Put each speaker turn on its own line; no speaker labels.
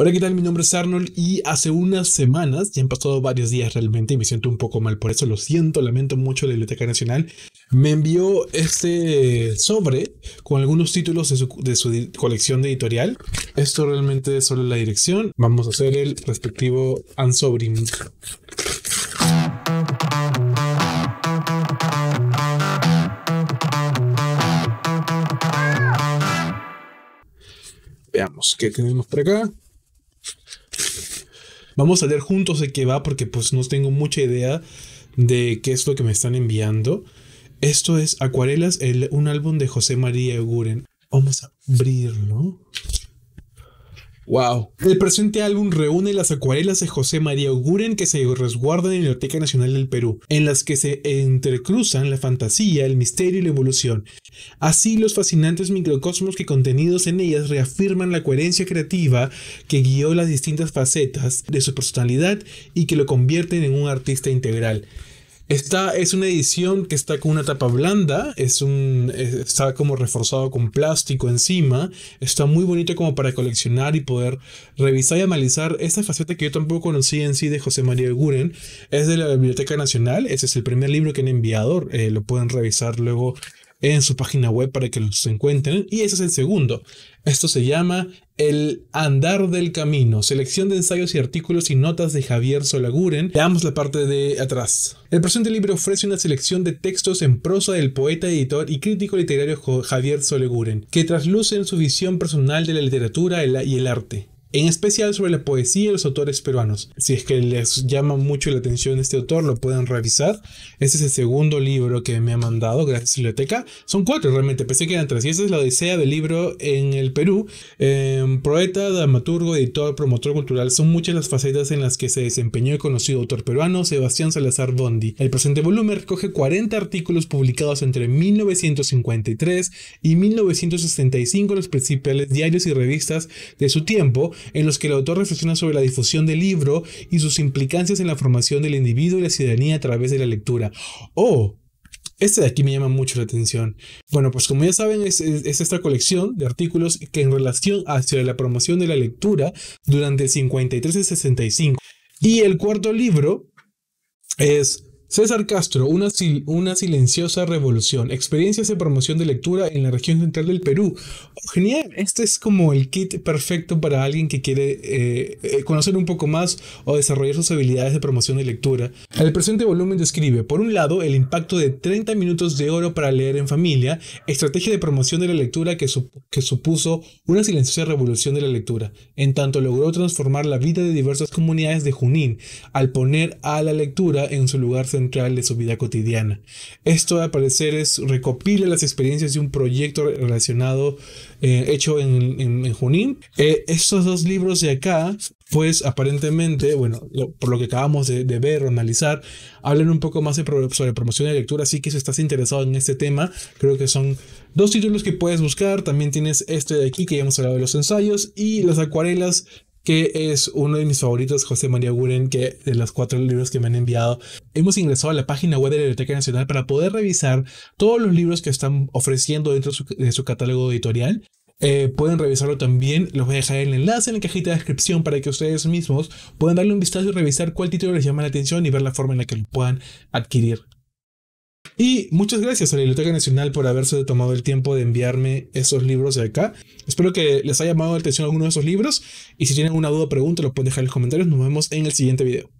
Hola, ¿qué tal? Mi nombre es Arnold y hace unas semanas, ya han pasado varios días realmente y me siento un poco mal por eso, lo siento, lamento mucho la Biblioteca Nacional, me envió este sobre con algunos títulos de su, colección de editorial. Esto realmente es solo la dirección. Vamos a hacer el respectivo Ansobrim. Veamos qué tenemos por acá. Vamos a leer juntos de qué va porque pues no tengo mucha idea de qué es lo que me están enviando. Esto es Acuarelas, el, un álbum de José María Euguren. Vamos a abrirlo. El presente álbum reúne las acuarelas de José María Oguren que se resguardan en la Biblioteca Nacional del Perú, en las que se entrecruzan la fantasía, el misterio y la evolución. Así, los fascinantes microcosmos que contenidos en ellas reafirman la coherencia creativa que guió las distintas facetas de su personalidad y que lo convierten en un artista integral. Esta es una edición que está con una tapa blanda, es un, está como reforzado con plástico encima, está muy bonito como para coleccionar y poder revisar y analizar esta faceta que yo tampoco conocí en sí de José María Guren, es de la Biblioteca Nacional, ese es el primer libro que han enviado, eh, lo pueden revisar luego en su página web para que los encuentren. Y ese es el segundo. Esto se llama El Andar del Camino, selección de ensayos y artículos y notas de Javier Solaguren. Veamos la parte de atrás. El presente libro ofrece una selección de textos en prosa del poeta, editor y crítico literario Javier Solaguren, que traslucen su visión personal de la literatura y el arte en especial sobre la poesía de los autores peruanos. Si es que les llama mucho la atención este autor, lo pueden revisar. Este es el segundo libro que me ha mandado, gracias a la biblioteca. Son cuatro realmente, pensé que eran tres. Y esta es la odisea del libro en el Perú. Eh, poeta, dramaturgo, editor, promotor cultural, son muchas las facetas en las que se desempeñó el conocido autor peruano Sebastián Salazar Bondi. El presente volumen recoge 40 artículos publicados entre 1953 y 1965 en los principales diarios y revistas de su tiempo en los que el autor reflexiona sobre la difusión del libro y sus implicancias en la formación del individuo y la ciudadanía a través de la lectura. Oh, este de aquí me llama mucho la atención. Bueno, pues como ya saben, es, esta colección de artículos que en relación hacia la promoción de la lectura durante el 53 y 65. Y el cuarto libro es César Castro, una, una, silenciosa revolución. Experiencias de promoción de lectura en la región central del Perú. Oh, genial, este es como el kit perfecto para alguien que quiere eh, eh, conocer un poco más o desarrollar sus habilidades de promoción de lectura. El presente volumen describe, por un lado, el impacto de 30 minutos de oro para leer en familia, estrategia de promoción de la lectura que, que supuso una silenciosa revolución de la lectura, en tanto logró transformar la vida de diversas comunidades de Junín, al poner a la lectura en su lugar central central de su vida cotidiana. Esto, al parecer, es recopila las experiencias de un proyecto relacionado eh, hecho en, Junín. Eh, estos dos libros de acá, pues aparentemente, bueno, por lo que acabamos de, ver o analizar, hablan un poco más de sobre promoción de lectura, así que si estás interesado en este tema, creo que son dos títulos que puedes buscar. También tienes este de aquí, que ya hemos hablado de los ensayos, y las acuarelas que es uno de mis favoritos, José María Guren, que de los cuatro libros que me han enviado, hemos ingresado a la página web de la Biblioteca Nacional para poder revisar todos los libros que están ofreciendo dentro de su, catálogo editorial. Eh, pueden revisarlo también, los voy a dejar el enlace en la cajita de descripción para que ustedes mismos puedan darle un vistazo y revisar cuál título les llama la atención y ver la forma en la que lo puedan adquirir. Y muchas gracias a la Biblioteca Nacional por haberse tomado el tiempo de enviarme esos libros de acá. Espero que les haya llamado la atención alguno de esos libros. Y si tienen alguna duda o pregunta, lo pueden dejar en los comentarios. Nos vemos en el siguiente video.